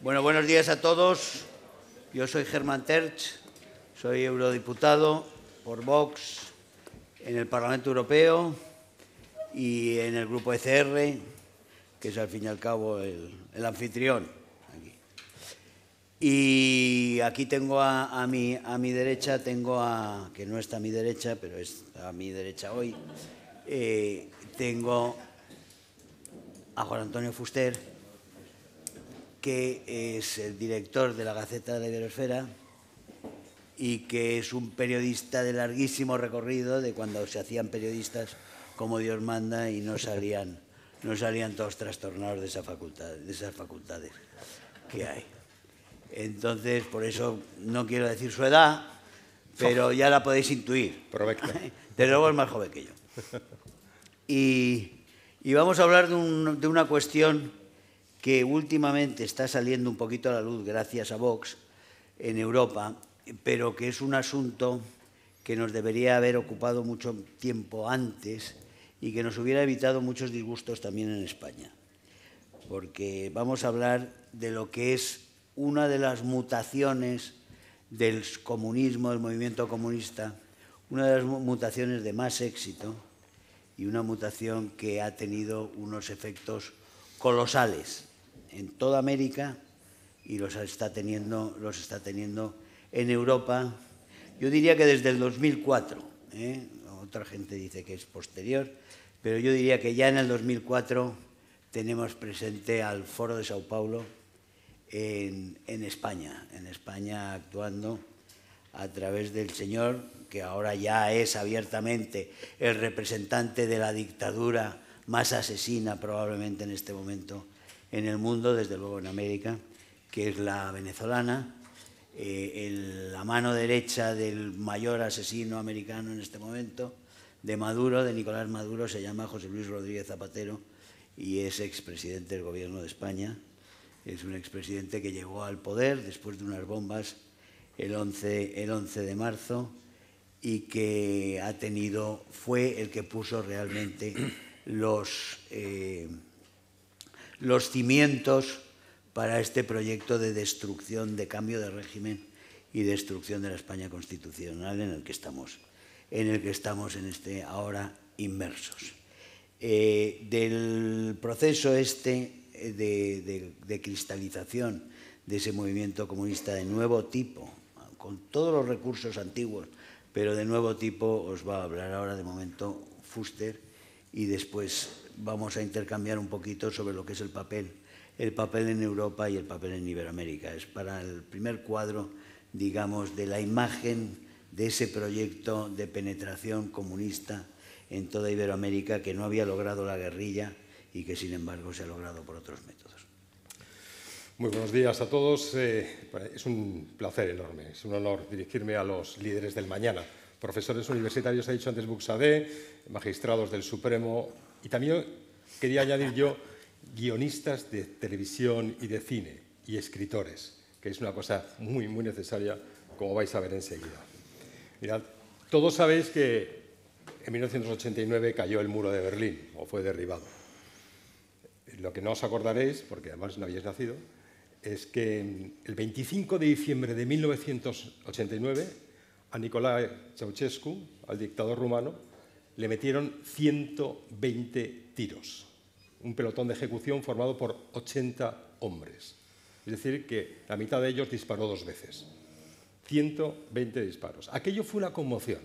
Bueno, buenos días a todos. Yo soy Germán Terch, soy eurodiputado por Vox en el Parlamento Europeo y en el grupo ECR, que es al fin y al cabo el, anfitrión. Aquí. Y aquí tengo a, mi, a mi derecha, tengo a, que no está a mi derecha, pero está a mi derecha hoy, eh, tengo a Juan Antonio Fuster, que es el director de la Gaceta de la Iberosfera y que es un periodista de larguísimo recorrido, de cuando se hacían periodistas como Dios manda y no salían, no salían todos trastornados de, esa facultad, de esas facultades que hay. Entonces, por eso no quiero decir su edad, pero ya la podéis intuir. Pero De luego es más joven que yo. Y, vamos a hablar de, de una cuestión que últimamente está saliendo un poquito a la luz gracias a Vox en Europa, pero que es un asunto que nos debería haber ocupado mucho tiempo antes y que nos hubiera evitado muchos disgustos también en España. Porque vamos a hablar de lo que es una de las mutaciones del comunismo, del movimiento comunista, una de las mutaciones de más éxito y una mutación que ha tenido unos efectos colosales en toda América y los está teniendo, los está teniendo en Europa, yo diría que desde el 2004. ¿eh? Otra gente dice que es posterior, pero yo diría que ya en el 2004 tenemos presente al Foro de Sao Paulo en España, en España actuando a través del señor que ahora ya es abiertamente el representante de la dictadura más asesina probablemente en este momento en el mundo, desde luego en América, que es la venezolana, eh, la mano derecha del mayor asesino americano en este momento, de Maduro, de Nicolás Maduro, se llama José Luis Rodríguez Zapatero y es expresidente del gobierno de España. Es un expresidente que llegó al poder después de unas bombas el 11, el 11 de marzo y que ha tenido, fue el que puso realmente los... Eh, los cimientos para este proyecto de destrucción, de cambio de régimen y destrucción de la España constitucional en el que estamos, en el que estamos en este ahora inmersos. Eh, del proceso este eh, de cristalización de ese movimiento comunista de nuevo tipo, con todos los recursos antiguos, pero de nuevo tipo, os va a hablar ahora de momento Fuster y después vamos a intercambiar un poquito sobre lo que es el papel, el papel en Europa y el papel en Iberoamérica. Es para el primer cuadro, digamos, de la imagen de ese proyecto de penetración comunista en toda Iberoamérica que no había logrado la guerrilla y que sin embargo se ha logrado por otros métodos. Muy buenos días a todos. Eh, es un placer enorme, es un honor dirigirme a los líderes del mañana, profesores universitarios, ha dicho antes Buxadé, magistrados del Supremo, y también quería añadir yo guionistas de televisión y de cine y escritores, que es una cosa muy, muy necesaria, como vais a ver enseguida. Mirad, todos sabéis que en 1989 cayó el muro de Berlín o fue derribado. Lo que no os acordaréis, porque además no habéis nacido, es que el 25 de diciembre de 1989 a Nicolae Ceausescu, al dictador rumano, le metieron 120 tiros. Un pelotón de ejecución formado por 80 hombres. Es decir, que la mitad de ellos disparó dos veces. 120 disparos. Aquello fue una conmoción.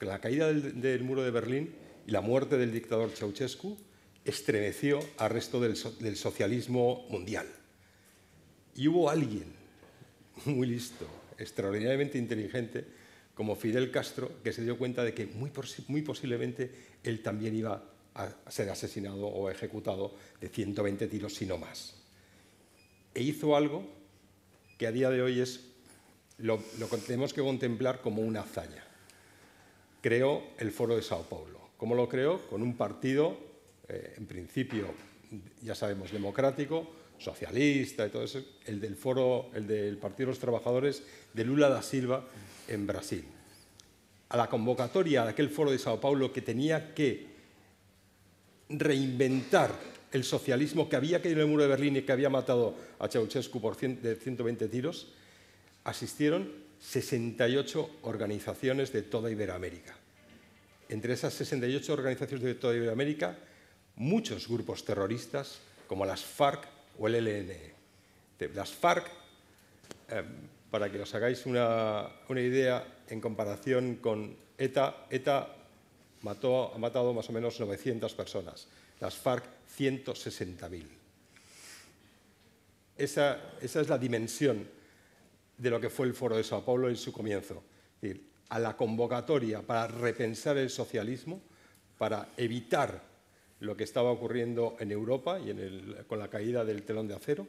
La, caída del, muro de Berlín y la muerte del dictador Ceausescu estremeció al resto del, del socialismo mundial. Y hubo alguien muy listo, extraordinariamente inteligente, como Fidel Castro, que se dio cuenta de que muy, posiblemente él también iba a ser asesinado o ejecutado de 120 tiros, si no más. E hizo algo que a día de hoy es, lo, tenemos que contemplar como una hazaña. Creó el Foro de Sao Paulo. ¿Cómo lo creó? Con un partido, eh, en principio, ya sabemos, democrático, socialista y todo eso, el del foro, el del Partido de los Trabajadores de Lula da Silva en Brasil. A la convocatoria de aquel foro de Sao Paulo que tenía que reinventar el socialismo que había caído en el muro de Berlín y que había matado a Ceausescu por 120 tiros, asistieron 68 organizaciones de toda Iberoamérica. Entre esas 68 organizaciones de toda Iberoamérica, muchos grupos terroristas, como las FARC, o el LNE. las FARC, eh, para que os hagáis una, idea en comparación con ETA, ETA ha matado más o menos 900 personas, las FARC 160.000. Esa, es la dimensión de lo que fue el foro de Sao Paulo en su comienzo. a la convocatoria para repensar el socialismo, para evitar lo que estaba ocurriendo en Europa y con la caída del telón de acero,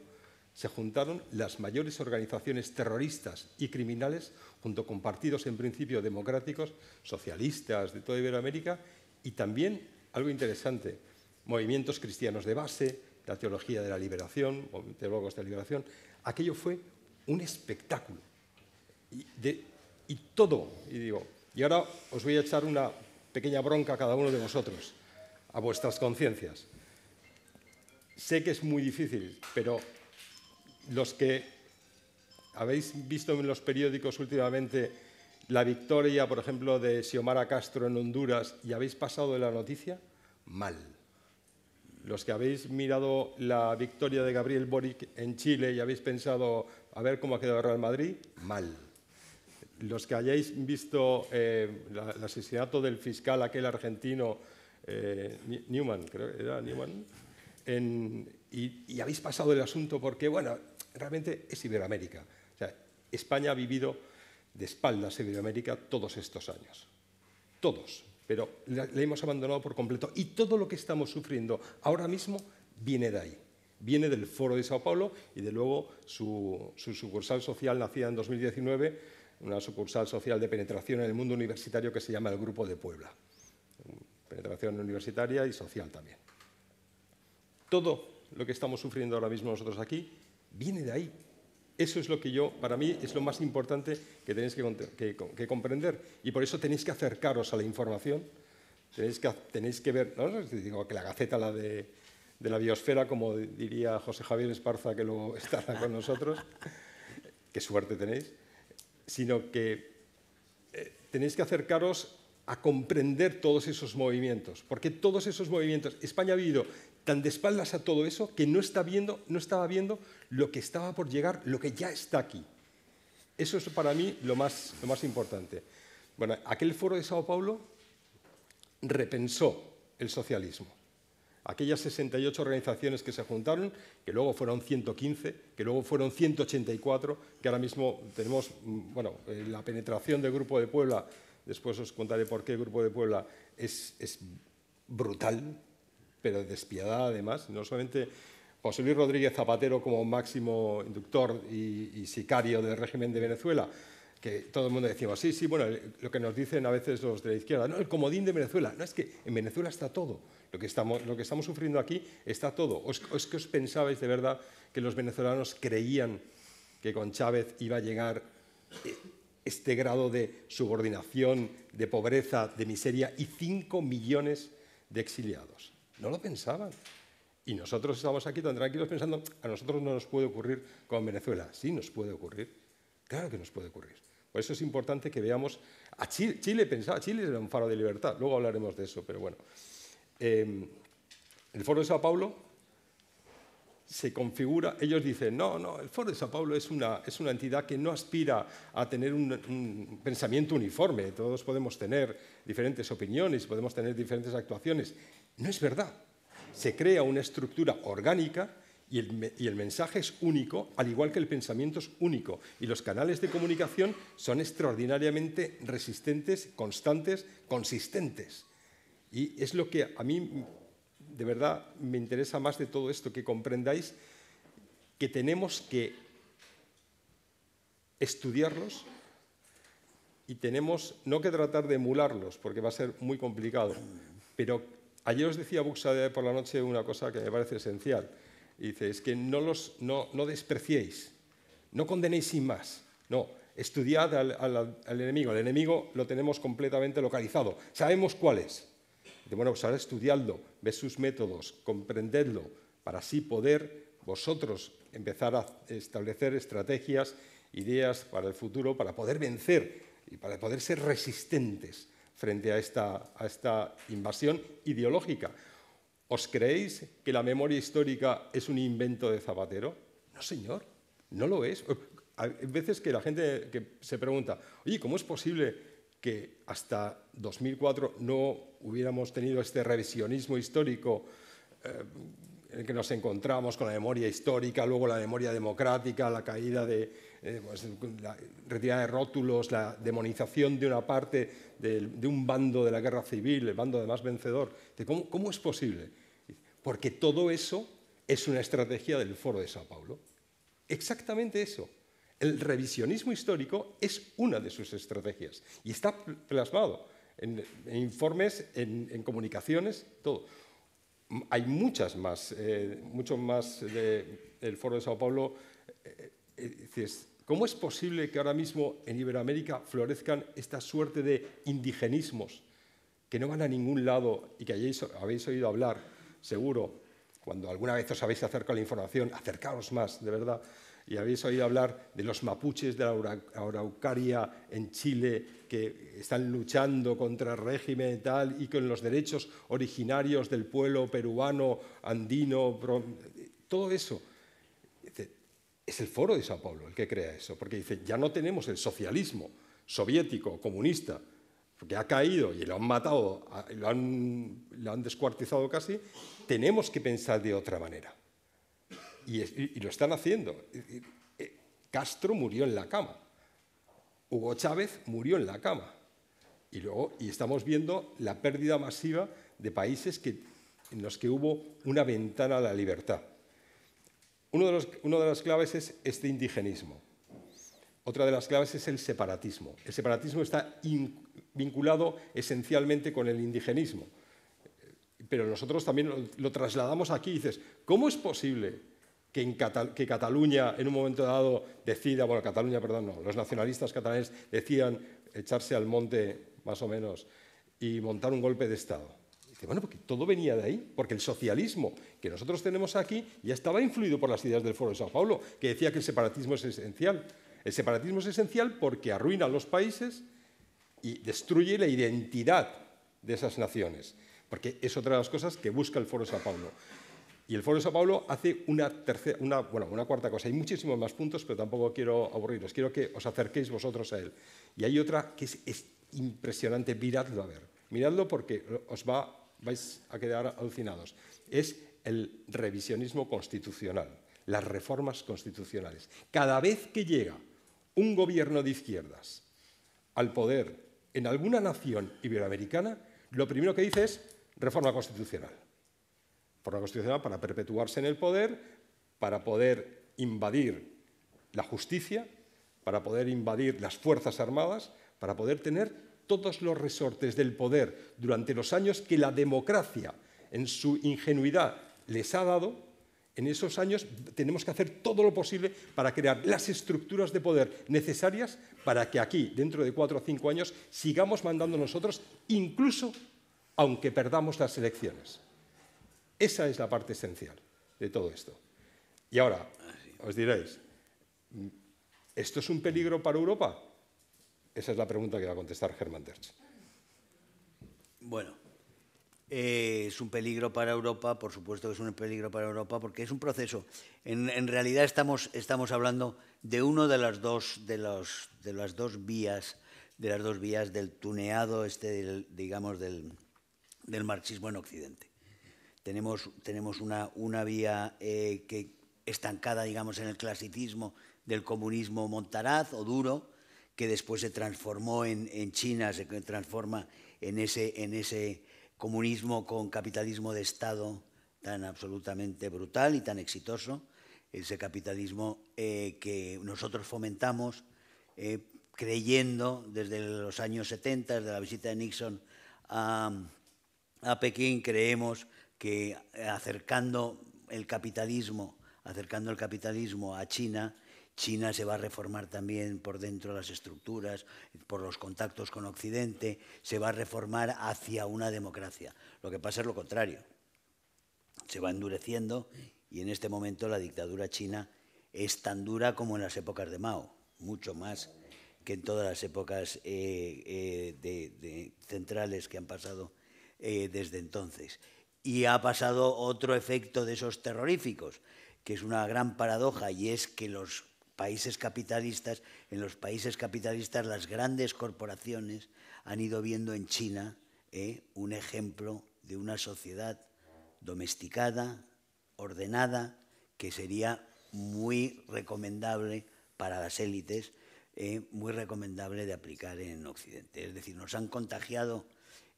se juntaron las mayores organizaciones terroristas y criminales junto con partidos en principio democráticos, socialistas de toda Iberoamérica y también, algo interesante, movimientos cristianos de base, la teología de la liberación, de teólogos de la liberación. Aquello fue un espectáculo. Y, y todo, y digo, y ahora os voy a echar una pequeña bronca a cada uno de vosotros a vuestras conciencias. Sé que es muy difícil, pero los que habéis visto en los periódicos últimamente la victoria, por ejemplo, de Xiomara Castro en Honduras y habéis pasado de la noticia, mal. Los que habéis mirado la victoria de Gabriel Boric en Chile y habéis pensado a ver cómo ha quedado Real Madrid, mal. Los que hayáis visto eh, el asesinato del fiscal aquel argentino eh, Newman, creo que era Newman, y, habéis pasado el asunto porque, bueno, realmente es Iberoamérica. España ha vivido de espaldas a Iberoamérica todos estos años. Todos. Pero le hemos abandonado por completo. Y todo lo que estamos sufriendo ahora mismo viene de ahí viene del Foro de Sao Paulo y de luego su, su, sucursal social nacida en 2019, una sucursal social de penetración en el mundo universitario que se llama el Grupo de Puebla penetración universitaria y social también. Todo lo que estamos sufriendo ahora mismo nosotros aquí viene de ahí. Eso es lo que yo, para mí, es lo más importante que tenéis que, que, comprender. Y por eso tenéis que acercaros a la información, tenéis que, tenéis que ver, no digo que la gaceta, la de, la biosfera, como diría José Javier Esparza, que luego está con nosotros, qué suerte tenéis, sino que eh, tenéis que acercaros a comprender todos esos movimientos, porque todos esos movimientos, España ha vivido tan de espaldas a todo eso que no, está viendo, no estaba viendo lo que estaba por llegar, lo que ya está aquí. Eso es para mí lo más, lo más importante. Bueno, aquel foro de Sao Paulo repensó el socialismo. Aquellas 68 organizaciones que se juntaron, que luego fueron 115, que luego fueron 184, que ahora mismo tenemos mm, bueno, eh, la penetración del Grupo de Puebla Después os contaré por qué el Grupo de Puebla es, brutal, pero despiadada además. No solamente José Luis Rodríguez Zapatero como máximo inductor y, sicario del régimen de Venezuela, que todo el mundo decimos, sí, sí, bueno, lo que nos dicen a veces los de la izquierda, no, el comodín de Venezuela, no, es que en Venezuela está todo, lo que estamos, sufriendo aquí está todo. o es que os pensabais de verdad que los venezolanos creían que con Chávez iba a llegar eh, este grado de subordinación, de pobreza, de miseria y 5 millones de exiliados. No lo pensaban. Y nosotros estamos aquí tan tranquilos pensando, a nosotros no nos puede ocurrir con Venezuela. Sí, nos puede ocurrir. Claro que nos puede ocurrir. Por eso es importante que veamos a Chile, pensaba, Chile era un faro de libertad, luego hablaremos de eso, pero bueno. Eh, el Foro de Sao Paulo se configura, ellos dicen, no, no, el Foro de Sao Paulo es una, es una entidad que no aspira a tener un, un, pensamiento uniforme, todos podemos tener diferentes opiniones, podemos tener diferentes actuaciones. No es verdad. Se crea una estructura orgánica y el, y el mensaje es único, al igual que el pensamiento es único. Y los canales de comunicación son extraordinariamente resistentes, constantes, consistentes. Y es lo que a mí de verdad me interesa más de todo esto, que comprendáis que tenemos que estudiarlos y tenemos no que tratar de emularlos, porque va a ser muy complicado, pero ayer os decía Buxa por la noche una cosa que me parece esencial, dice, es que no los no, despreciéis, no condenéis sin más, no, estudiad al, al, al enemigo, el enemigo lo tenemos completamente localizado, sabemos cuál es, de, bueno, pues ahora estudiadlo, ve sus métodos, comprendedlo, para así poder vosotros empezar a establecer estrategias, ideas para el futuro, para poder vencer y para poder ser resistentes frente a esta, invasión ideológica. ¿Os creéis que la memoria histórica es un invento de Zapatero? No, señor, no lo es. Hay veces que la gente se pregunta, oye, ¿cómo es posible que hasta 2004 no hubiéramos tenido este revisionismo histórico eh, en el que nos encontramos con la memoria histórica, luego la memoria democrática, la caída de, eh, pues, la retirada de rótulos, la demonización de una parte de, un bando de la guerra civil, el bando además vencedor. ¿Cómo es posible? Porque todo eso es una estrategia del Foro de Sao Paulo. Exactamente eso. El revisionismo histórico es una de sus estrategias y está plasmado en, informes, en, comunicaciones, todo. Hay muchas más, muchos eh, mucho más de, del Foro de Sao Paulo. Eh, eh, ¿Cómo es posible que ahora mismo en Iberoamérica florezcan esta suerte de indigenismos que no van a ningún lado y que habéis oído hablar, seguro, cuando alguna vez os habéis acercado a la información, acercaos más, de verdad y habéis oído hablar de los mapuches de la Araucaria en Chile que están luchando contra el régimen y tal y con los derechos originarios del pueblo peruano, andino, todo eso. Es el foro de Sao Paulo el que crea eso, porque dice, ya no tenemos el socialismo soviético, comunista, porque ha caído y lo han matado, lo han descuartizado casi, tenemos que pensar de otra manera y, lo están haciendo. Eh, Castro murió en la cama. Hugo Chávez murió en la cama. Y luego y estamos viendo la pérdida masiva de países que, en los que hubo una ventana a la libertad. Uno de una de las claves es este indigenismo. Otra de las claves es el separatismo. El separatismo está vinculado esencialmente con el indigenismo. Pero nosotros también lo, trasladamos aquí dices, ¿cómo es posible que, Cataluña en un momento dado decida, bueno, Cataluña, perdón, no, los nacionalistas catalanes decían echarse al monte, más o menos, y montar un golpe de Estado. dice, bueno, porque todo venía de ahí, porque el socialismo que nosotros tenemos aquí ya estaba influido por las ideas del Foro de Sao Paulo, que decía que el separatismo es esencial. El separatismo es esencial porque arruina los países y destruye la identidad de esas naciones, porque es otra de las cosas que busca el Foro de Sao Paulo. Y el Foro de Sao Paulo hace una, una cuarta cosa. Hay muchísimos más puntos, pero tampoco quiero aburriros. Quiero que os acerquéis vosotros a él. Y hay otra que es, impresionante. Miradlo a ver. Miradlo porque os va, vais a quedar alucinados. Es el revisionismo constitucional, las reformas constitucionales. Cada vez que llega un gobierno de izquierdas al poder en alguna nación iberoamericana, lo primero que dice es reforma constitucional constitucional para perpetuarse en el poder, para poder invadir la justicia, para poder invadir las Fuerzas Armadas, para poder tener todos los resortes del poder durante los años que la democracia, en su ingenuidad, les ha dado, en esos años tenemos que hacer todo lo posible para crear las estructuras de poder necesarias para que aquí, dentro de cuatro o cinco años, sigamos mandando nosotros, incluso aunque perdamos las elecciones. Esa es la parte esencial de todo esto. Y ahora, os diréis, ¿esto es un peligro para Europa? Esa es la pregunta que va a contestar Germán Terch. Bueno, eh, es un peligro para Europa, por supuesto que es un peligro para Europa, porque es un proceso. En, realidad estamos, estamos hablando de uno de las dos, de de las dos vías, de las dos vías del tuneado este, digamos, del marxismo en Occidente. Tenemos, una, vía eh, que estancada, digamos, en el clasicismo del comunismo montaraz o duro, que después se transformó en, China, se transforma en ese, comunismo con capitalismo de Estado tan absolutamente brutal y tan exitoso, ese capitalismo eh, que nosotros fomentamos eh, creyendo desde los años 70, desde la visita de Nixon a, a Pekín, creemos que eh, acercando el capitalismo, acercando el capitalismo a China, China se va a reformar también por dentro de las estructuras, por los contactos con Occidente, se va a reformar hacia una democracia. Lo que pasa es lo contrario. Se va endureciendo y en este momento la dictadura china es tan dura como en las épocas de Mao, mucho más que en todas las épocas eh, eh, centrales que han pasado desde entonces y ha pasado otro efecto de esos terroríficos, que es una gran paradoja, y es que los países capitalistas, en los países capitalistas las grandes corporaciones han ido viendo en China ¿eh? un ejemplo de una sociedad domesticada, ordenada, que sería muy recomendable para las élites, ¿eh? muy recomendable de aplicar en Occidente. Es decir, nos han contagiado,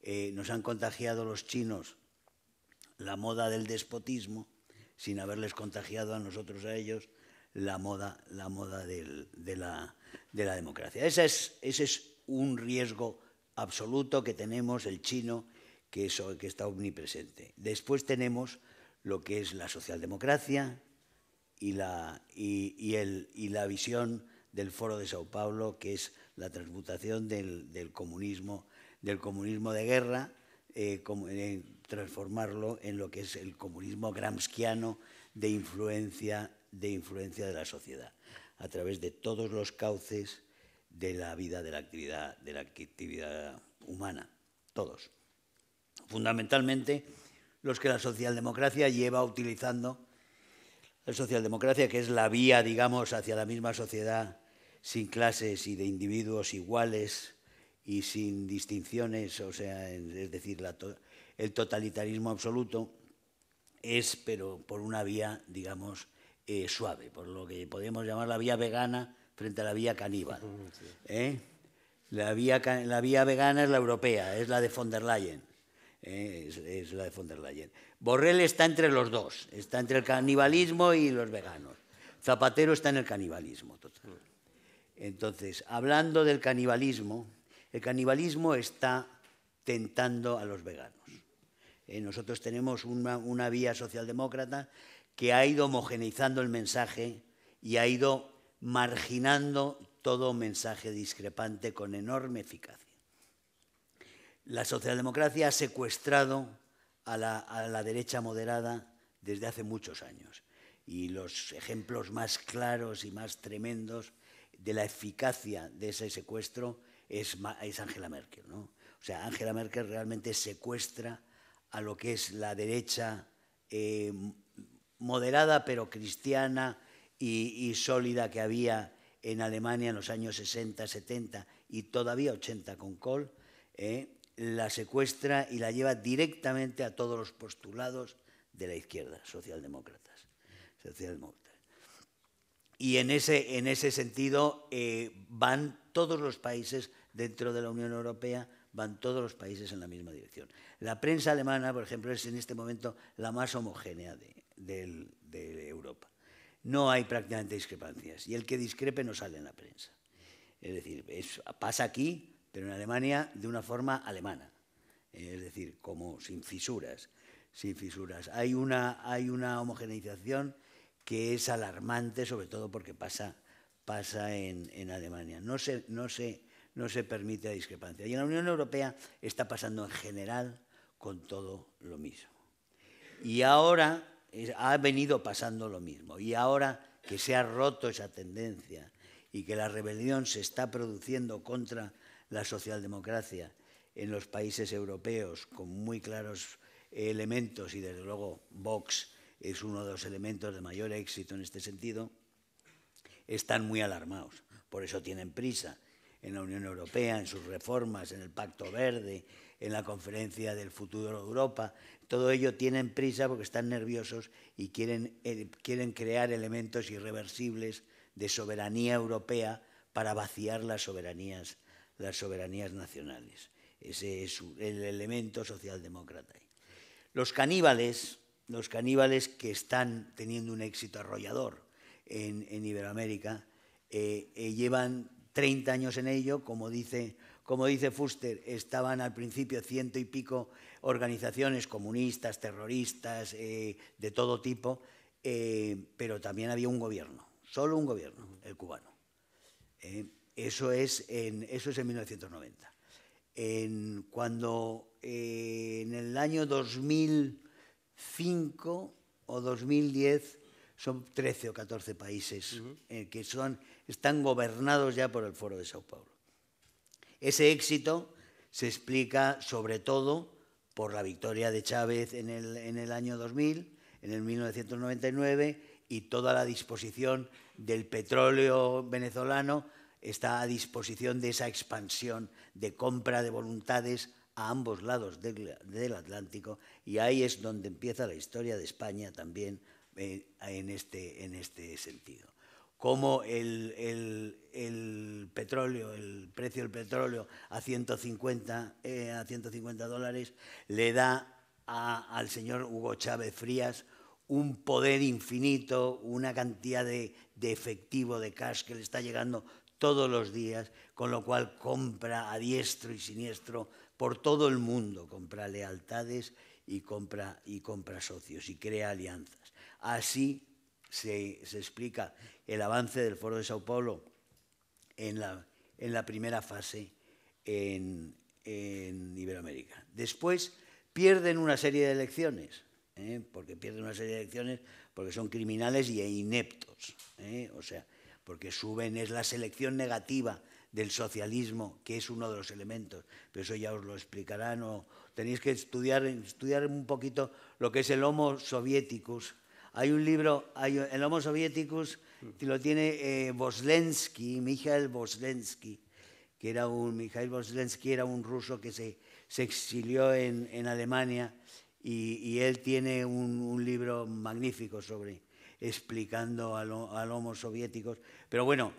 eh, nos han contagiado los chinos la moda del despotismo sin haberles contagiado a nosotros, a ellos, la moda, la moda de, la, democracia. Ese es, ese es un riesgo absoluto que tenemos, el chino, que, está omnipresente. Después tenemos lo que es la socialdemocracia y la, y, el, la visión del Foro de Sao Paulo, que es la transmutación del, comunismo, del comunismo de guerra, eh, eh, transformarlo en lo que es el comunismo gramsciano de influencia, de influencia de la sociedad, a través de todos los cauces de la vida, de la actividad, de la actividad humana, todos. Fundamentalmente los que la socialdemocracia lleva utilizando, la socialdemocracia que es la vía, digamos, hacia la misma sociedad sin clases y de individuos iguales y sin distinciones, o sea, es decir, la, el totalitarismo absoluto es, pero por una vía, digamos, eh, suave, por lo que podemos llamar la vía vegana frente a la vía caníbal. ¿eh? La, vía, vegana es la europea, es la de von der Leyen. ¿eh? es, la de von der Leyen. Borrell está entre los dos, está entre el canibalismo y los veganos. Zapatero está en el canibalismo total. Entonces, hablando del canibalismo, el canibalismo está tentando a los veganos. Eh, nosotros tenemos una, vía socialdemócrata que ha ido homogeneizando el mensaje y ha ido marginando todo mensaje discrepante con enorme eficacia. La socialdemocracia ha secuestrado a la, derecha moderada desde hace muchos años y los ejemplos más claros y más tremendos de la eficacia de ese secuestro es, Angela Merkel. O sea, Angela Merkel realmente secuestra a lo que es la derecha eh, moderada pero cristiana y, sólida que había en Alemania en los años 60, 70 y todavía 80 con Kohl, eh, la secuestra y la lleva directamente a todos los postulados de la izquierda, socialdemócratas. Y en ese, sentido eh, van todos los países dentro de la Unión Europea van todos los países en la misma dirección. La prensa alemana, por ejemplo, es en este momento la más homogénea de, Europa. No hay prácticamente discrepancias y el que discrepe no sale en la prensa. Es decir, pasa aquí, pero en Alemania de una forma alemana. Es decir, como sin fisuras, sin fisuras. Hay una, homogeneización que es alarmante, sobre todo porque pasa, en, Alemania. No no se no se permite la discrepancia. Y en la Unión Europea está pasando en general con todo lo mismo. Y ahora ha venido pasando lo mismo. Y ahora que se ha roto esa tendencia y que la rebelión se está produciendo contra la socialdemocracia en los países europeos con muy claros elementos y desde luego Vox es uno de los elementos de mayor éxito en este sentido, están muy alarmados. Por eso tienen prisa en la Unión Europea, en sus reformas, en el Pacto Verde, en la Conferencia del Futuro de Europa. Todo ello tienen prisa porque están nerviosos y quieren, eh, quieren crear elementos irreversibles de soberanía europea para vaciar las soberanías, las soberanías nacionales. Ese es el elemento socialdemócrata. Los caníbales, los caníbales que están teniendo un éxito arrollador en, Iberoamérica, eh, eh, llevan 30 años en ello, como dice, como dice Fuster, estaban al principio ciento y pico organizaciones comunistas, terroristas, eh, de todo tipo, eh, pero también había un gobierno, solo un gobierno, el cubano. Eh, eso, es en, eso es en 1990. En, cuando en el año 2005 o 2010 son 13 o 14 países eh, que están gobernados ya por el Foro de Sao Paulo. Ese éxito se explica sobre todo por la victoria de Chávez en el, año 2000, en el 1999, y toda la disposición del petróleo venezolano está a disposición de esa expansión de compra de voluntades a ambos lados del Atlántico, y ahí es donde empieza la historia de España también en, este, en este sentido. Como el, petróleo, el precio del petróleo a 150, eh, a 150 dólares le da al señor Hugo Chávez Frías un poder infinito, una cantidad de, de efectivo, de cash que le está llegando todos los días, con lo cual compra a diestro y siniestro por todo el mundo, compra lealtades y compra, y compra socios y crea alianzas. Así se, explica el avance del Foro de Sao Paulo en la, primera fase en, Iberoamérica. Después pierden una serie de elecciones, ¿eh? porque pierden una serie de elecciones porque son criminales y e ineptos. ¿eh? O sea, porque suben, es la selección negativa del socialismo, que es uno de los elementos, pero eso ya os lo explicarán, o tenéis que estudiar, estudiar un poquito lo que es el Homo Sovieticus, hay un libro, el Homo Sovieticus, mm. lo tiene eh, Boslensky, Mikhail Voslensky, que era un, Mikhail Voslensky era un ruso que se, se exilió en, Alemania y, él tiene un, libro magnífico sobre explicando al, Homo Sovieticus. Pero bueno,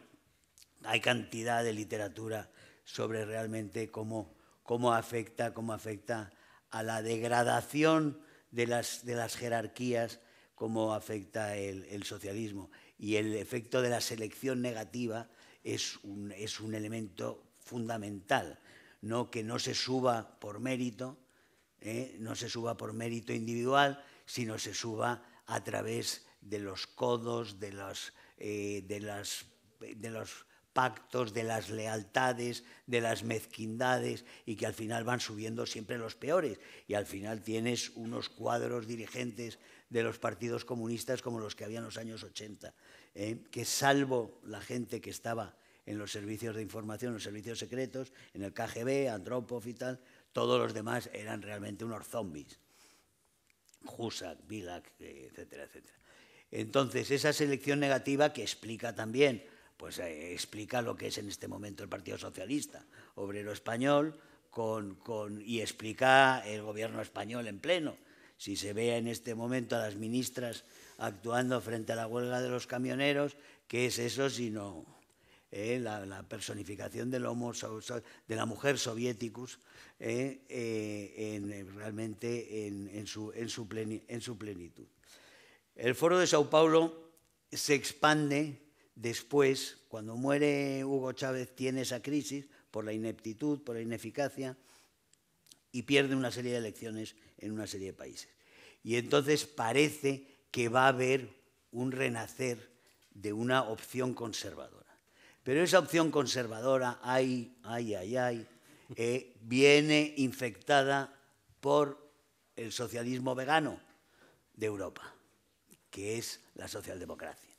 hay cantidad de literatura sobre realmente cómo, cómo afecta, cómo afecta a la degradación de las, de las jerarquías, cómo afecta el, socialismo. Y el efecto de la selección negativa es un, es un elemento fundamental, no que no se suba por mérito, ¿eh? no se suba por mérito individual, sino se suba a través de los codos, de los, eh, de los pactos, de las lealtades, de las mezquindades, y que al final van subiendo siempre los peores. Y al final tienes unos cuadros dirigentes de los partidos comunistas como los que había en los años 80, ¿eh? que salvo la gente que estaba en los servicios de información, los servicios secretos, en el KGB, Andropov y tal, todos los demás eran realmente unos zombies. Husak, Vilak, etcétera, etcétera. Entonces, esa selección negativa que explica también, pues eh, explica lo que es en este momento el Partido Socialista, obrero español, con, y explica el gobierno español en pleno si se vea en este momento a las ministras actuando frente a la huelga de los camioneros, ¿qué es eso sino eh, la, personificación del homo, de la mujer soviéticus eh, eh, realmente en, su, en su plenitud? El foro de Sao Paulo se expande después, cuando muere Hugo Chávez, tiene esa crisis por la ineptitud, por la ineficacia, y pierde una serie de elecciones en una serie de países. Y entonces parece que va a haber un renacer de una opción conservadora. Pero esa opción conservadora, ay, ay, ay, ay, eh, viene infectada por el socialismo vegano de Europa, que es la socialdemocracia.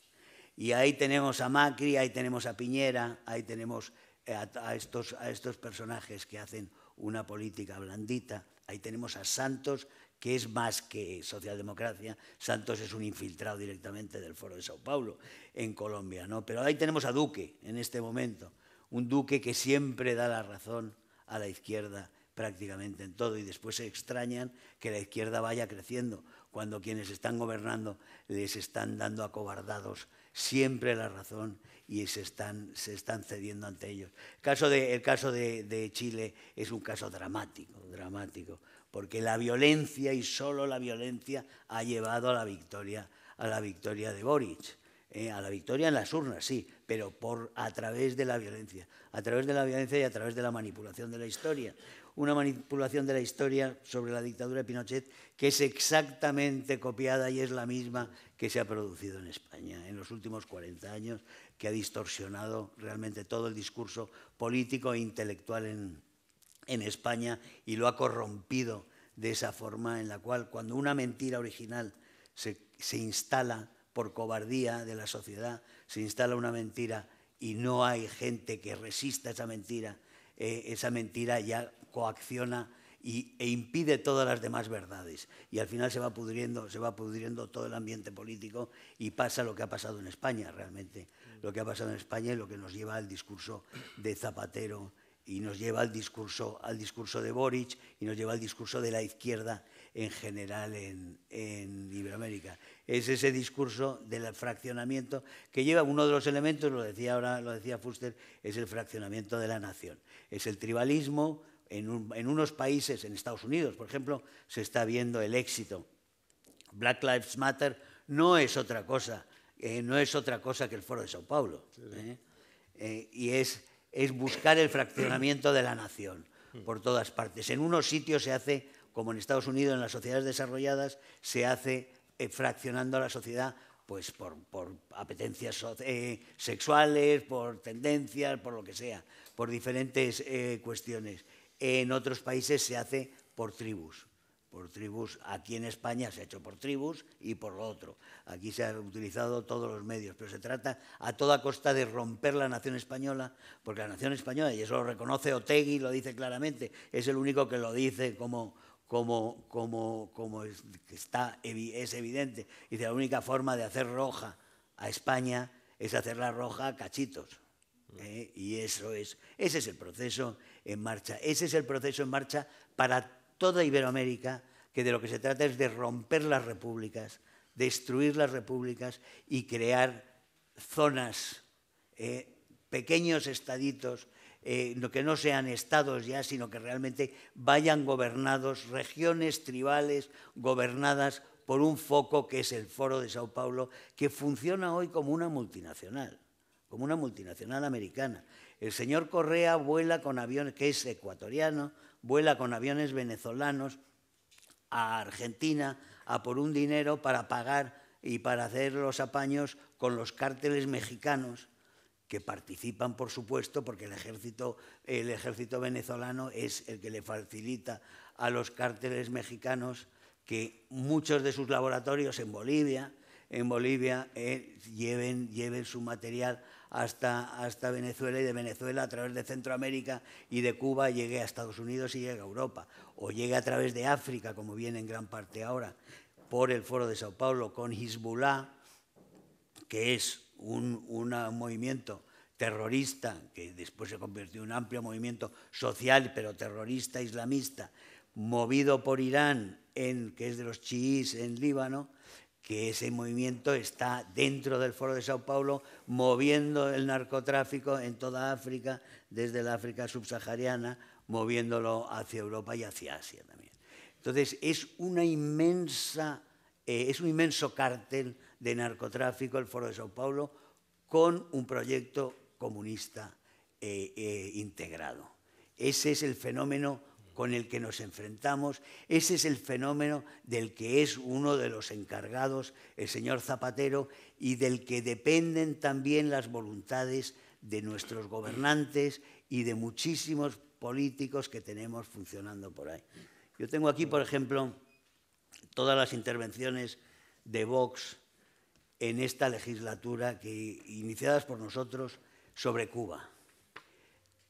Y ahí tenemos a Macri, ahí tenemos a Piñera, ahí tenemos eh, a estos personajes que hacen una política blandita, Ahí tenemos a Santos, que es más que socialdemocracia. Santos es un infiltrado directamente del Foro de Sao Paulo en Colombia, ¿no? Pero ahí tenemos a Duque en este momento, un Duque que siempre da la razón a la izquierda prácticamente en todo y después se extrañan que la izquierda vaya creciendo cuando quienes están gobernando les están dando acobardados siempre la razón y se están, cediendo ante ellos. El caso, de, caso de, Chile es un caso dramático, dramático, porque la violencia y solo la violencia ha llevado a la victoria, a la victoria de Boric. Eh, a la victoria en las urnas, sí, pero por, a través de la violencia, a través de la violencia y a través de la manipulación de la historia. Una manipulación de la historia sobre la dictadura de Pinochet que es exactamente copiada y es la misma que se ha producido en España en los últimos 40 años, que ha distorsionado realmente todo el discurso político e intelectual en, España y lo ha corrompido de esa forma en la cual cuando una mentira original se instala, por cobardía de la sociedad se instala una mentira y no hay gente que resista esa mentira, eh, esa mentira ya coacciona y, e impide todas las demás verdades. Y al final se va pudriendo, se va pudriendo todo el ambiente político y pasa lo que ha pasado en España realmente. Lo que ha pasado en España y lo que nos lleva al discurso de Zapatero y nos lleva al discurso, al discurso de Boric y nos lleva al discurso de la izquierda en general en, Iberoamérica. Es ese discurso del fraccionamiento que lleva uno de los elementos, lo decía ahora, lo decía Fuster, es el fraccionamiento de la nación. Es el tribalismo en, en unos países, en Estados Unidos, por ejemplo, se está viendo el éxito. Black Lives Matter no es otra cosa, eh, no es otra cosa que el Foro de Sao Paulo. ¿eh? Eh, y es buscar el fraccionamiento de la nación por todas partes. En unos sitios se hace como en Estados Unidos, en las sociedades desarrolladas, se hace eh, fraccionando a la sociedad pues por, apetencias eh, sexuales, por tendencias, por lo que sea, por diferentes eh, cuestiones. En otros países se hace por tribus, por tribus. Aquí en España se ha hecho por tribus y por lo otro. Aquí se han utilizado todos los medios, pero se trata a toda costa de romper la nación española, porque la nación española, y eso lo reconoce Otegui, lo dice claramente, es el único que lo dice como, como, es, está, es evidente. Y la única forma de hacer roja a España es hacerla roja a cachitos. Mm. ¿eh? Y eso es, ese es el proceso en marcha. Ese es el proceso en marcha para toda Iberoamérica, que de lo que se trata es de romper las repúblicas, destruir las repúblicas y crear zonas, ¿eh? pequeños estaditos eh, que no sean estados ya, sino que realmente vayan gobernados regiones tribales gobernadas por un foco que es el Foro de Sao Paulo, que funciona hoy como una multinacional, como una multinacional americana. El señor Correa vuela con aviones, que es ecuatoriano, vuela con aviones venezolanos a Argentina a por un dinero para pagar y para hacer los apaños con los cárteles mexicanos que participan, por supuesto, porque el ejército, el ejército venezolano es el que le facilita a los cárteles mexicanos que muchos de sus laboratorios en Bolivia, en Bolivia eh, lleven, su material hasta, hasta Venezuela y de Venezuela a través de Centroamérica y de Cuba llegue a Estados Unidos y llegue a Europa, o llegue a través de África, como viene en gran parte ahora, por el Foro de Sao Paulo, con Hezbollah, que es un, movimiento terrorista, que después se convirtió en un amplio movimiento social, pero terrorista islamista, movido por Irán, en, que es de los chiíes en Líbano, que ese movimiento está dentro del foro de Sao Paulo, moviendo el narcotráfico en toda África, desde la África subsahariana, moviéndolo hacia Europa y hacia Asia también. Entonces, es, una inmensa, eh, es un inmenso cartel de narcotráfico, el Foro de Sao Paulo, con un proyecto comunista eh, eh, integrado. Ese es el fenómeno con el que nos enfrentamos, ese es el fenómeno del que es uno de los encargados el señor Zapatero y del que dependen también las voluntades de nuestros gobernantes y de muchísimos políticos que tenemos funcionando por ahí. Yo tengo aquí, por ejemplo, todas las intervenciones de Vox en esta legislatura que, iniciadas por nosotros sobre Cuba.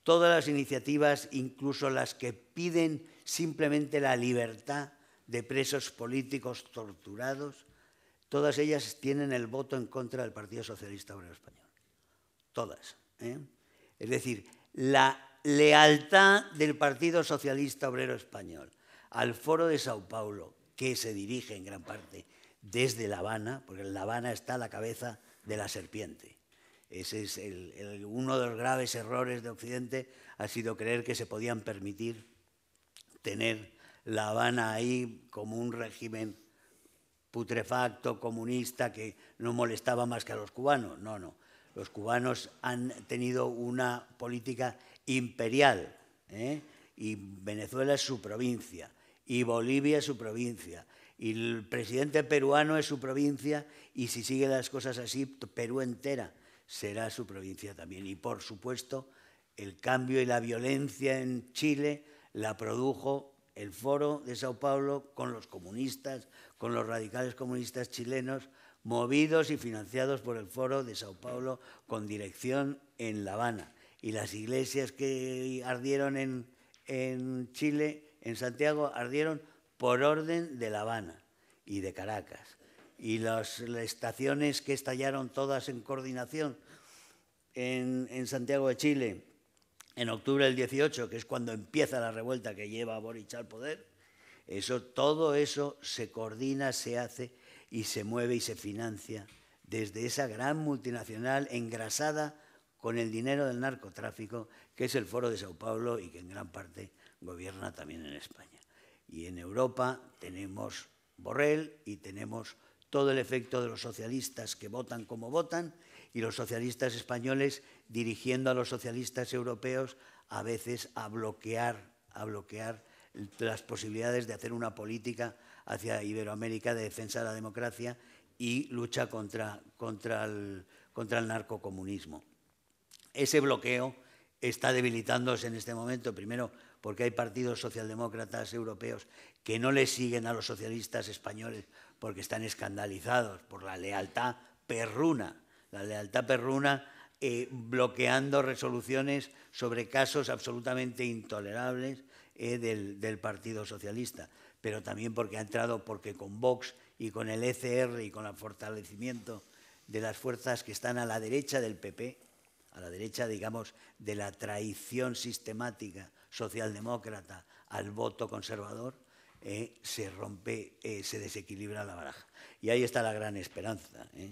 Todas las iniciativas, incluso las que piden simplemente la libertad de presos políticos torturados, todas ellas tienen el voto en contra del Partido Socialista Obrero Español. Todas. ¿eh? Es decir, la lealtad del Partido Socialista Obrero Español al Foro de Sao Paulo, que se dirige en gran parte desde La Habana, porque La Habana está la cabeza de la serpiente. Ese es uno de los graves errores de Occidente, ha sido creer que se podían permitir tener La Habana ahí como un régimen putrefacto, comunista, que no molestaba más que a los cubanos. No, no. Los cubanos han tenido una política imperial ¿eh? y Venezuela es su provincia y Bolivia es su provincia y el presidente peruano es su provincia y si sigue las cosas así, Perú entera será su provincia también. Y por supuesto, el cambio y la violencia en Chile la produjo el foro de Sao Paulo con los comunistas, con los radicales comunistas chilenos, movidos y financiados por el foro de Sao Paulo con dirección en La Habana. Y las iglesias que ardieron en, en Chile, en Santiago, ardieron por orden de La Habana y de Caracas. Y las, estaciones que estallaron todas en coordinación en, Santiago de Chile en octubre del 18, que es cuando empieza la revuelta que lleva a Boric al poder, eso, todo eso se coordina, se hace y se mueve y se financia desde esa gran multinacional engrasada con el dinero del narcotráfico, que es el Foro de Sao Paulo y que en gran parte gobierna también en España. Y en Europa tenemos Borrell y tenemos todo el efecto de los socialistas que votan como votan y los socialistas españoles dirigiendo a los socialistas europeos a veces a bloquear, a bloquear las posibilidades de hacer una política hacia Iberoamérica de defensa de la democracia y lucha contra, contra, el, contra el narcocomunismo. Ese bloqueo está debilitándose en este momento, primero porque hay partidos socialdemócratas europeos que no le siguen a los socialistas españoles porque están escandalizados por la lealtad perruna, la lealtad perruna eh, bloqueando resoluciones sobre casos absolutamente intolerables eh, del, del Partido Socialista, pero también porque ha entrado, porque con Vox y con el ECR y con el fortalecimiento de las fuerzas que están a la derecha del PP, a la derecha, digamos, de la traición sistemática socialdemócrata al voto conservador, eh, se rompe, eh, se desequilibra la baraja. Y ahí está la gran esperanza. Eh.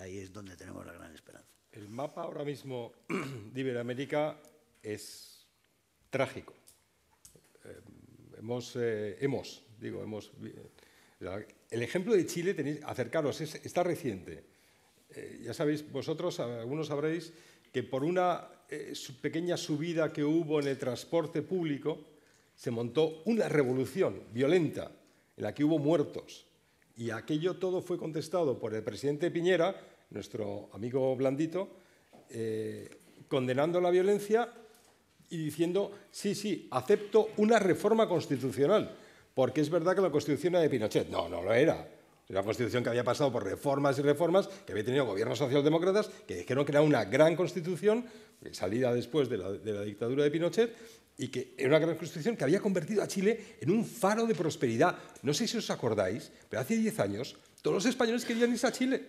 Ahí, es donde tenemos la gran esperanza. El mapa ahora mismo de Iberoamérica es trágico. hemos, hemos, digo, hemos. el ejemplo de Chile, tenéis, acercaros, está reciente. ya sabéis, vosotros, algunos sabréis que por una eh, pequeña subida que hubo en el transporte público se montó una revolución violenta en la que hubo muertos. Y aquello todo fue contestado por el presidente Piñera, nuestro amigo Blandito, eh, condenando la violencia y diciendo, sí, sí, acepto una reforma constitucional, porque es verdad que la constitución era de Pinochet. No, no lo era. Una constitución que había pasado por reformas y reformas, que había tenido gobiernos socialdemócratas que dijeron que era una gran constitución, eh, salida después de la, de la dictadura de Pinochet, y que era una gran constitución que había convertido a Chile en un faro de prosperidad. No sé si os acordáis, pero hace 10 años todos los españoles querían irse a Chile,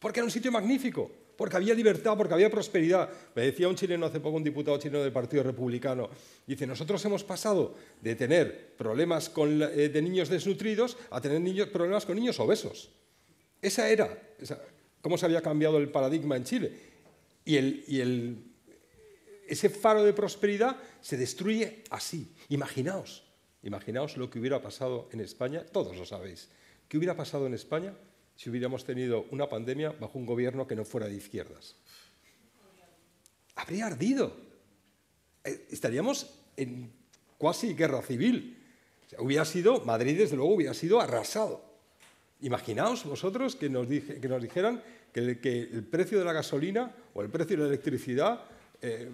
porque era un sitio magnífico porque había libertad, porque había prosperidad. Me decía un chileno hace poco, un diputado chileno del Partido Republicano, dice, nosotros hemos pasado de tener problemas con, eh, de niños desnutridos a tener problemas con niños obesos. Esa era, cómo se había cambiado el paradigma en Chile. Y, el, ese faro de prosperidad se destruye así. Imaginaos, imaginaos lo que hubiera pasado en España, todos lo sabéis, ¿qué hubiera pasado en España si hubiéramos tenido una pandemia bajo un gobierno que no fuera de izquierdas. Habría ardido. Eh, estaríamos en cuasi guerra civil. sido, Madrid desde luego hubiera sido arrasado. Imaginaos vosotros que nos, dije, que nos dijeran que el, precio de la gasolina o el precio de la electricidad, eh,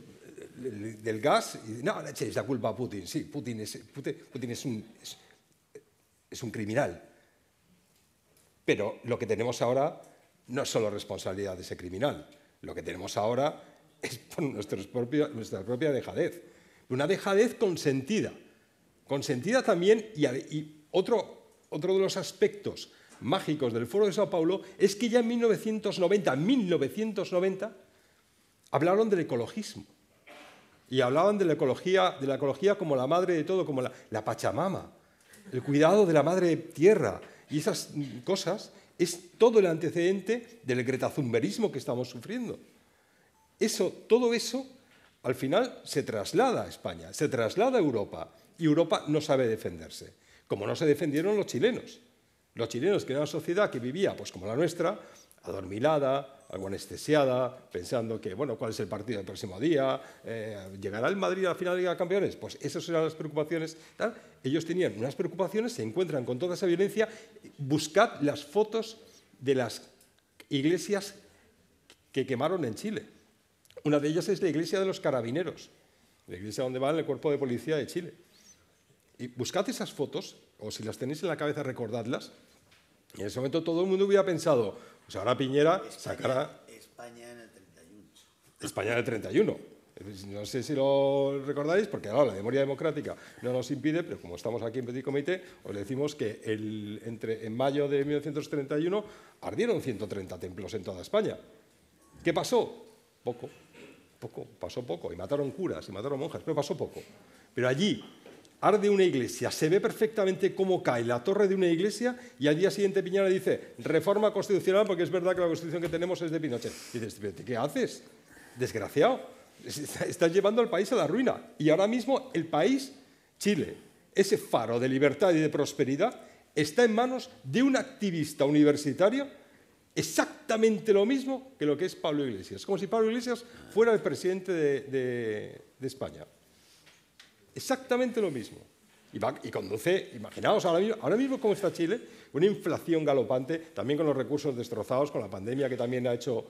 del, gas, y, no, le la culpa a Putin. Sí, Putin es, Putin, es un criminal, pero lo que tenemos ahora no es solo responsabilidad de ese criminal, lo que tenemos ahora es por nuestra propia dejadez. Una dejadez consentida. Consentida también, y, otro, otro de los aspectos mágicos del Foro de Sao Paulo es que ya en 1990, 1990, hablaron del ecologismo. Y hablaban de la ecología, de la ecología como la madre de todo, como la, la Pachamama, el cuidado de la madre tierra, y esas cosas es todo el antecedente del gretazumberismo que estamos sufriendo. Eso, todo eso, al final se traslada a España, se traslada a Europa, y Europa no sabe defenderse, como no se defendieron los chilenos. Los chilenos, que era una sociedad que vivía, pues como la nuestra, adormilada, algo anestesiada, pensando que, bueno, ¿cuál es el partido del próximo día? Eh, ¿Llegará el Madrid a la final de Liga de Campeones? Pues esas eran las preocupaciones. Tal. Ellos tenían unas preocupaciones, se encuentran con toda esa violencia. Buscad las fotos de las iglesias que quemaron en Chile. Una de ellas es la iglesia de los carabineros, la iglesia donde va el cuerpo de policía de Chile. Y buscad esas fotos, o si las tenéis en la cabeza, recordadlas. Y en ese momento todo el mundo hubiera pensado, sea, ahora Piñera sacará... España en el 31. España en el 31. No sé si lo recordáis, porque ahora la memoria democrática no nos impide, pero como estamos aquí en Petit Comité, os decimos que el, entre, en mayo de 1931 ardieron 130 templos en toda España. ¿Qué pasó? Poco, poco, pasó poco. Y mataron curas y mataron monjas, pero pasó poco. Pero allí, arde una iglesia, se ve perfectamente cómo cae la torre de una iglesia y al día siguiente Piñera dice, reforma constitucional porque es verdad que la constitución que tenemos es de Pinochet. Y dices, ¿qué haces? Desgraciado, estás llevando al país a la ruina. Y ahora mismo el país, Chile, ese faro de libertad y de prosperidad, está en manos de un activista universitario exactamente lo mismo que lo que es Pablo Iglesias, como si Pablo Iglesias fuera el presidente de España. Exactamente lo mismo. Y, conduce, imaginaos ahora mismo, ahora cómo está Chile, una inflación galopante, también con los recursos destrozados, con la pandemia que también ha hecho,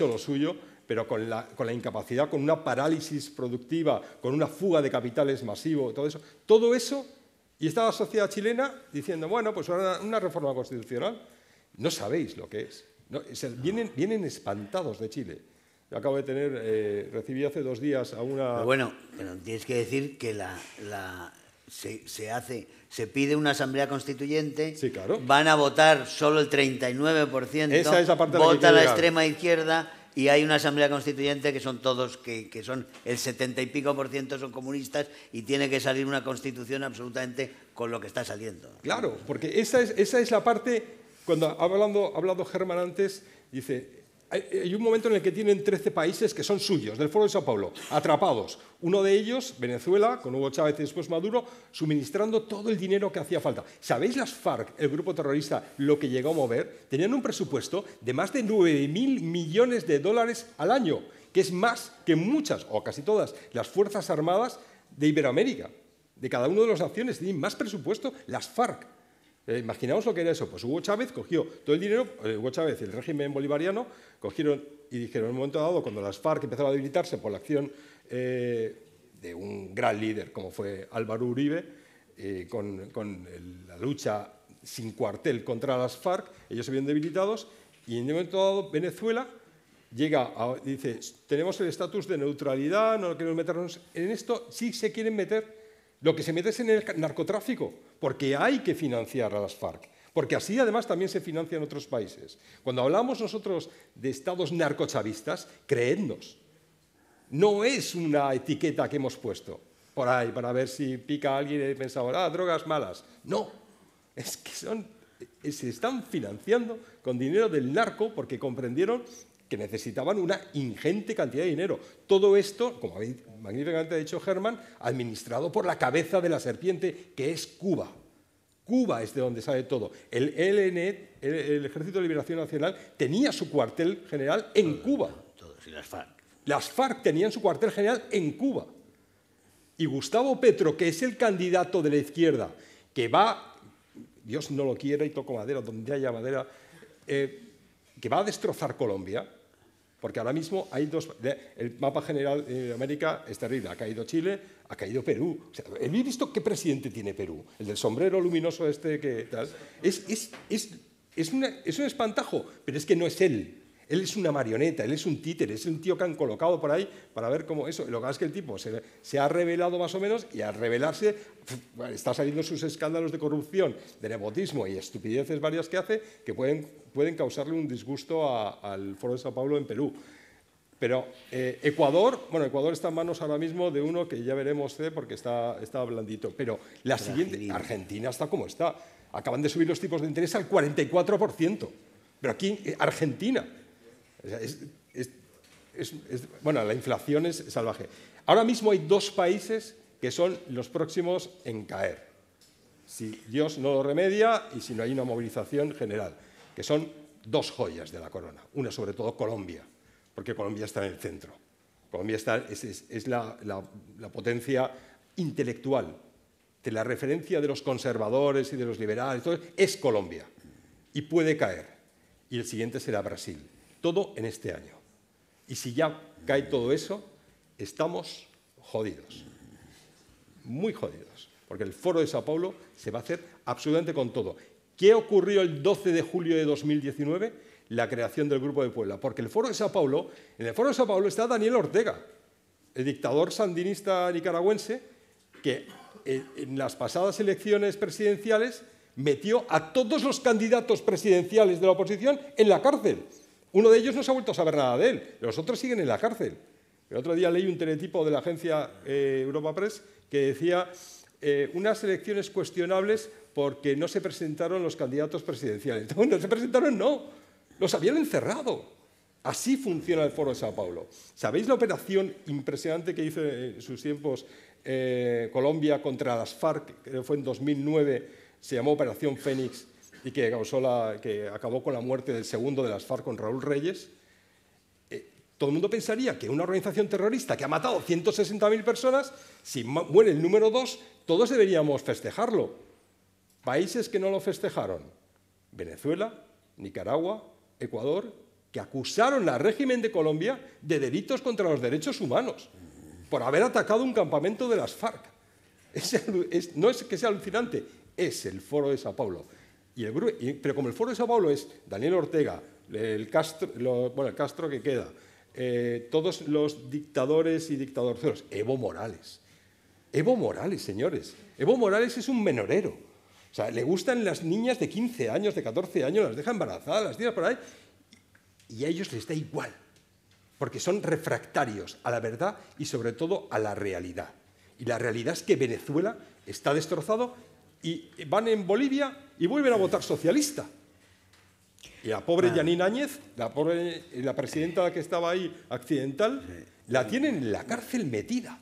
lo suyo, pero con la, incapacidad, con una parálisis productiva, con una fuga de capitales masivo, todo eso. Todo eso, y está la sociedad chilena diciendo, bueno, pues una, una reforma constitucional. No sabéis lo que es. vienen espantados de Chile acabo de tener, eh, recibí hace dos días a una... bueno, tienes que decir que la, se, hace, se pide una asamblea constituyente, claro. van a votar solo el 39%, Esa es la parte vota la, extrema izquierda y hay una asamblea constituyente que son todos, que, son el 70 y pico por ciento son comunistas y tiene que salir una constitución absolutamente con lo que está saliendo. Claro, porque esa es, esa es la parte, cuando ha hablado Germán antes, dice, hay, un momento en el que tienen 13 países que son suyos, del Foro de Sao Paulo, atrapados. Uno de ellos, Venezuela, con Hugo Chávez y después Maduro, suministrando todo el dinero que hacía falta. ¿Sabéis las FARC, el grupo terrorista, lo que llegó a mover? Tenían un presupuesto de más de 9.000 millones de dólares al año, que es más que muchas, o casi todas, las Fuerzas Armadas de Iberoamérica. De cada una de las naciones tienen más presupuesto las FARC. Eh, Imaginamos lo que era eso. Pues Hugo Chávez cogió todo el dinero, eh, Hugo Chávez y el régimen bolivariano cogieron y dijeron en un momento dado, cuando las FARC empezaron a debilitarse por la acción eh, de un gran líder como fue Álvaro Uribe, con, la lucha sin cuartel contra las FARC, ellos se vieron debilitados y en un momento dado Venezuela llega dice, tenemos el estatus de neutralidad, no queremos meternos en esto, sí se quieren meter, lo que se mete es en el narcotráfico porque hay que financiar a las FARC. Porque así además también se financia en otros países. Cuando hablamos nosotros de estados narcochavistas, creednos. No es una etiqueta que hemos puesto por ahí para ver si pica a alguien y pensaba ah, drogas malas. No, es que se están financiando con dinero del narco porque comprendieron que necesitaban una ingente cantidad de dinero. Todo esto, como magníficamente ha dicho Germán, administrado por la cabeza de la serpiente, que es Cuba. Cuba es de donde sale todo. El e ELN, el, Ejército de Liberación Nacional, tenía su cuartel general en Cuba. Todos, y las FARC. Las FARC tenían su cuartel general en Cuba. Y Gustavo Petro, que es el candidato de la izquierda, que va, Dios no lo quiera y toco madera, donde haya madera, eh, que va a destrozar Colombia, porque ahora mismo hay dos. El mapa general de América es terrible. Ha caído Chile, ha caído Perú. O ¿he visto qué presidente tiene Perú? El del sombrero luminoso este que tal. Es, es, es un espantajo, pero es que no es él. Él es una marioneta, él es un títer, es un tío que han colocado por ahí para ver cómo eso. Lo que pasa es que el tipo se, ha revelado más o menos y al revelarse está saliendo sus escándalos de corrupción, de nepotismo y estupideces varias que hace que pueden, pueden causarle un disgusto al Foro de Sao Paulo en Perú. Pero eh, Ecuador, bueno, Ecuador está en manos ahora mismo de uno que ya veremos, eh, porque está, está blandito. Pero la siguiente, Argentina está como está. Acaban de subir los tipos de interés al 44%. Pero aquí, eh, Argentina, es, bueno, la inflación es salvaje. Ahora mismo hay dos países que son los próximos en caer, si Dios no lo remedia y si no hay una movilización general, que son dos joyas de la corona. Una sobre todo Colombia, porque Colombia está en el centro. Colombia es, la, potencia intelectual de la referencia de los conservadores y de los liberales, es Colombia y puede caer. Y el siguiente será Brasil todo en este año. Y si ya cae todo eso, estamos jodidos, muy jodidos, porque el foro de Sao Paulo se va a hacer absolutamente con todo. ¿Qué ocurrió el 12 de julio de 2019? La creación del Grupo de Puebla, porque el foro de Sao Paulo, en el foro de Sao Paulo está Daniel Ortega, el dictador sandinista nicaragüense que eh, en las pasadas elecciones presidenciales metió a todos los candidatos presidenciales de la oposición en la cárcel. Uno de ellos no se ha vuelto a saber nada de él, los otros siguen en la cárcel. El otro día leí un teletipo de la agencia eh, Europa Press que decía eh, unas elecciones cuestionables porque no se presentaron los candidatos presidenciales. No, se presentaron, no. Los habían encerrado. Así funciona el Foro de Sao Paulo. ¿Sabéis la operación impresionante que hizo en sus tiempos eh, Colombia contra las FARC? Creo que fue en 2009, se llamó Operación Fénix, y que, causó la, que acabó con la muerte del segundo de las FARC con Raúl Reyes, eh, todo el mundo pensaría que una organización terrorista que ha matado 160.000 personas, si muere el número dos, todos deberíamos festejarlo. Países que no lo festejaron, Venezuela, Nicaragua, Ecuador, que acusaron al régimen de Colombia de delitos contra los derechos humanos por haber atacado un campamento de las FARC. no es que sea alucinante, es el foro de Sao Paulo pero como el foro de Sao Paulo es Daniel Ortega, el Castro, Castro que queda, eh, todos los dictadores y dictadorceros, Evo Morales. Evo Morales, señores. Evo Morales es un menorero. O sea, le gustan las niñas de 15 años, de 14 años, las deja embarazadas, las tira por ahí, y a ellos les da igual, porque son refractarios a la verdad y sobre todo a la realidad. Y la realidad es que Venezuela está destrozado y van en Bolivia y vuelven a votar socialista. Y la pobre Yanina Áñez, la pobre la presidenta que estaba ahí accidental, la tienen en la cárcel metida.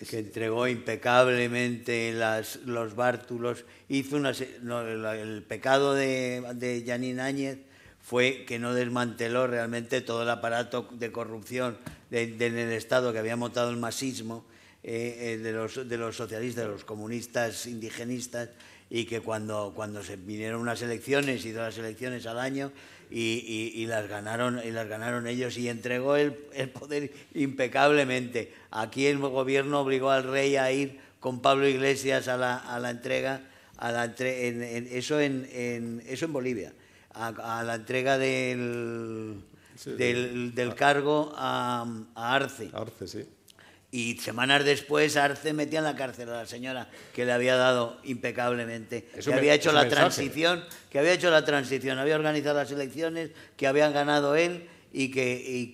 ...se entregó impecablemente las, los bártulos. Hizo una, el pecado de, de Áñez fue que no desmanteló realmente todo el aparato de corrupción ...en el Estado que había montado el masismo eh, eh, de, los, de los socialistas, de los comunistas indigenistas y que cuando, cuando se vinieron unas elecciones, hizo las elecciones al año y, las, ganaron, y las ganaron ellos y entregó el, el, poder impecablemente. Aquí el gobierno obligó al rey a ir con Pablo Iglesias a la, a la entrega, a la eso, en, eso en Bolivia, a, la entrega del, del, cargo a, a Arce. sí. Y semanas después Arce metía en la cárcel a la señora que le había dado impecablemente, que había hecho la transición, que había hecho la transición, había organizado las elecciones, que habían ganado él y que,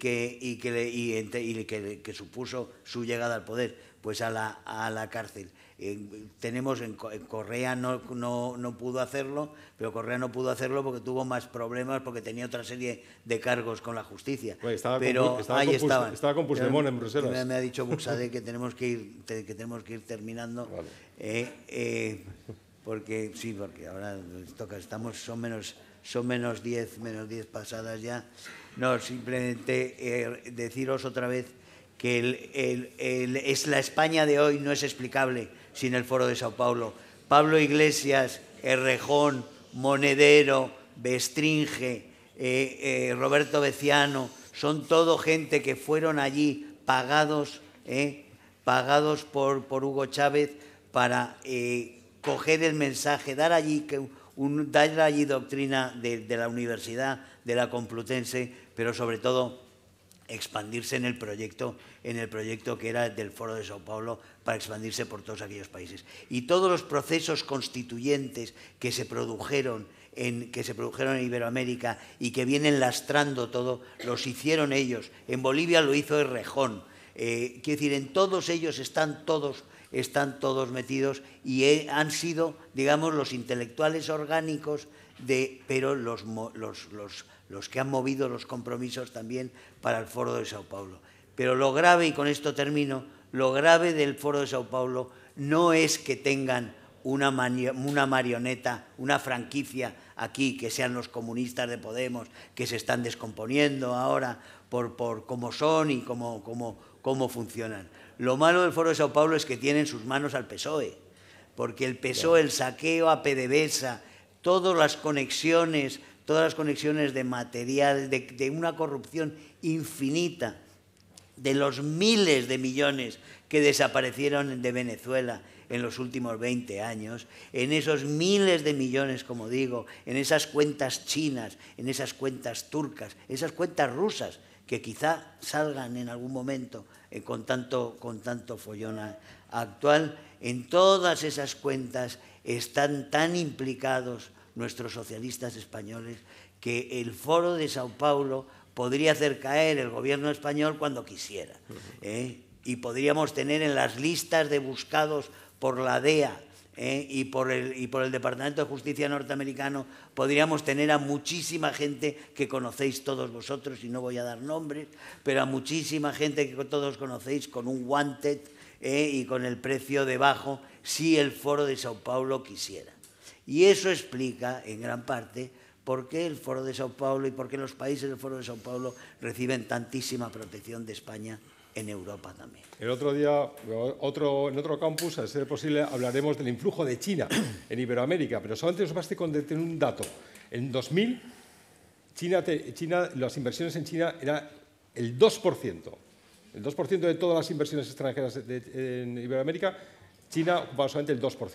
que, supuso su llegada al poder, pues a la cárcel tenemos en, Correa no, pudo hacerlo, pero Correa no pudo hacerlo porque tuvo más problemas, porque tenía otra serie de cargos con la justicia. pero estaba ahí Estaba con Puigdemont en Bruselas. Me, ha dicho Buxade que tenemos que ir, que tenemos que ir terminando. Eh, eh, porque sí, porque ahora toca, estamos, son menos son menos 10, menos 10 pasadas ya. No, simplemente eh, deciros otra vez que es la España de hoy no es explicable sin el Foro de Sao Paulo. Pablo Iglesias, Errejón, Monedero, Bestringe, eh, eh, Roberto Veciano, son todo gente que fueron allí pagados, eh, pagados por, por, Hugo Chávez para coger el mensaje, dar allí, un, dar allí doctrina de la universidad, de la Complutense, pero sobre todo expandirse en el proyecto, en el proyecto que era del Foro de Sao Paulo para expandirse por todos aquellos países. Y todos los procesos constituyentes que se produjeron en, que se produjeron en Iberoamérica y que vienen lastrando todo, los hicieron ellos. En Bolivia lo hizo Errejón. Eh, quiero decir, en todos ellos están todos, están todos metidos y eh, han sido, digamos, los intelectuales orgánicos de, pero los, los los que han movido los compromisos también para el Foro de Sao Paulo. Pero lo grave, y con esto termino, lo grave del Foro de Sao Paulo no es que tengan una, marioneta, una franquicia aquí, que sean los comunistas de Podemos, que se están descomponiendo ahora por, por cómo son y cómo, cómo funcionan. Lo malo del Foro de Sao Paulo es que tienen sus manos al PSOE, porque el PSOE, el saqueo a PDVSA, todas las conexiones todas las conexiones de material, de, una corrupción infinita, de los miles de millones que desaparecieron de Venezuela en los últimos 20 años, en esos miles de millones, como digo, en esas cuentas chinas, en esas cuentas turcas, esas cuentas rusas, que quizá salgan en algún momento eh, con, tanto, con tanto follón actual, en todas esas cuentas están tan implicados nuestros socialistas españoles que el foro de Sao Paulo podría hacer caer el gobierno español cuando quisiera. ¿eh? Y podríamos tener en las listas de buscados por la DEA ¿eh? y, por el, y por el Departamento de Justicia norteamericano, podríamos tener a muchísima gente que conocéis todos vosotros, y no voy a dar nombres, pero a muchísima gente que todos conocéis con un wanted ¿eh? y con el precio debajo, si el foro de Sao Paulo quisiera. Y eso explica, en gran parte, por qué el Foro de Sao Paulo y por qué los países del Foro de Sao Paulo reciben tantísima protección de España en Europa también. El otro día, en otro campus, a ser posible, hablaremos del influjo de China en Iberoamérica, pero solamente os baste con tener un dato. En 2000, China, China, las inversiones en China eran el 2%. El 2% de todas las inversiones extranjeras en Iberoamérica, China ocupaba solamente el 2%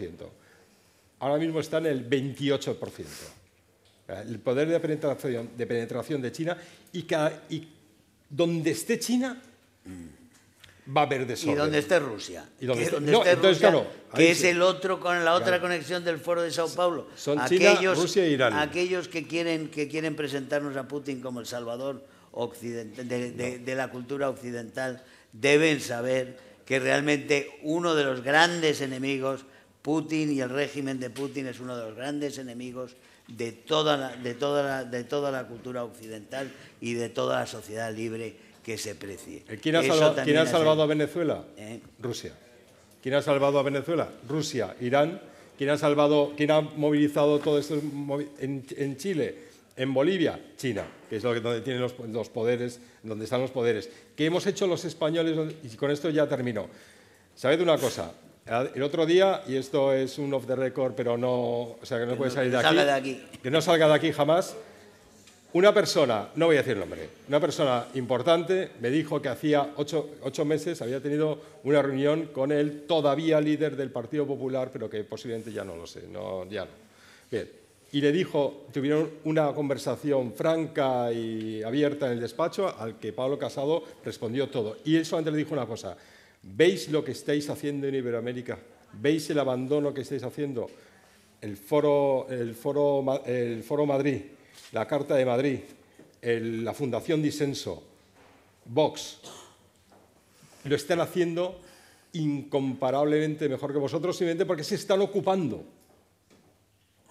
ahora mismo está en el 28%. El poder de penetración de, penetración de China y, donde esté China va a haber desorden. Y donde esté Rusia. Y donde, esté, Rusia, que es el otro con la otra conexión del foro de Sao Paulo. aquellos, Rusia e Irán. Aquellos que quieren, que quieren presentarnos a Putin como el salvador de la cultura occidental deben saber que realmente uno de los grandes enemigos Putin y el régimen de Putin es uno de los grandes enemigos de toda la, de toda de toda la cultura occidental y de toda la sociedad libre que se precie. Eh, ¿Quién ha, salvado, a Venezuela? ¿Eh? Rusia. ¿Quién ha salvado a Venezuela? Rusia, Irán. ¿Quién ha salvado, quién ha movilizado todo esto en, Chile? En Bolivia, China, que es donde tienen los, poderes, donde están los poderes. ¿Qué hemos hecho los españoles? Y con esto ya termino. Sabed una cosa, el otro día, y esto es un off the record, pero no, o sea, que no puede salir de, aquí, que no salga de aquí jamás, una persona, no voy a decir el nombre, una persona importante me dijo que hacía ocho, meses había tenido una reunión con él, todavía líder del Partido Popular, pero que posiblemente ya no lo sé, no, ya no. Bien, y le dijo, tuvieron una conversación franca y abierta en el despacho al que Pablo Casado respondió todo. Y él solamente le dijo una cosa, ¿Veis lo que estáis haciendo en Iberoamérica? ¿Veis el abandono que estáis haciendo? El Foro, el foro, el foro Madrid, la Carta de Madrid, la Fundación Disenso, Vox, lo están haciendo incomparablemente mejor que vosotros simplemente porque se están ocupando.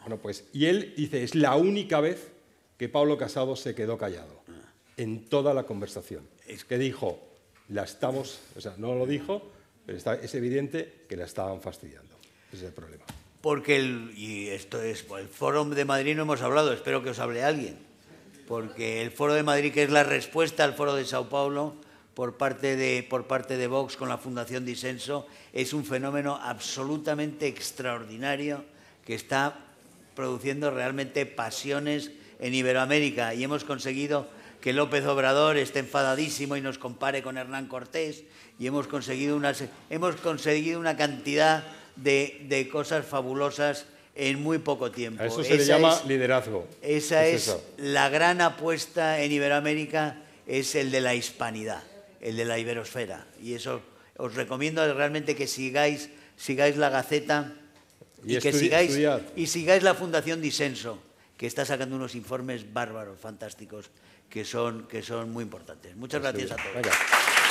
Bueno, pues, y él dice, es la única vez que Pablo Casado se quedó callado en toda la conversación. Es que dijo, la estamos, o sea, no lo dijo, pero es evidente que la estaban fastidiando. Ese es el problema. Porque el, y esto es, el Foro de Madrid no hemos hablado, espero que os hable alguien. Porque el Foro de Madrid, que es la respuesta al Foro de Sao Paulo por parte de, por parte de Vox con la Fundación Disenso, es un fenómeno absolutamente extraordinario que está produciendo realmente pasiones en Iberoamérica y hemos conseguido que López Obrador esté enfadadísimo y nos compare con Hernán Cortés y hemos conseguido una, hemos conseguido una cantidad de, cosas fabulosas en muy poco tiempo. eso se le llama liderazgo. Esa es, la gran apuesta en Iberoamérica, es el de la hispanidad, el de la iberosfera. Y eso os recomiendo realmente que sigáis, sigáis la Gaceta y, sigáis, y sigáis la Fundación Disenso, que está sacando unos informes bárbaros, fantásticos que son, que son muy importantes. Muchas gracias a todos.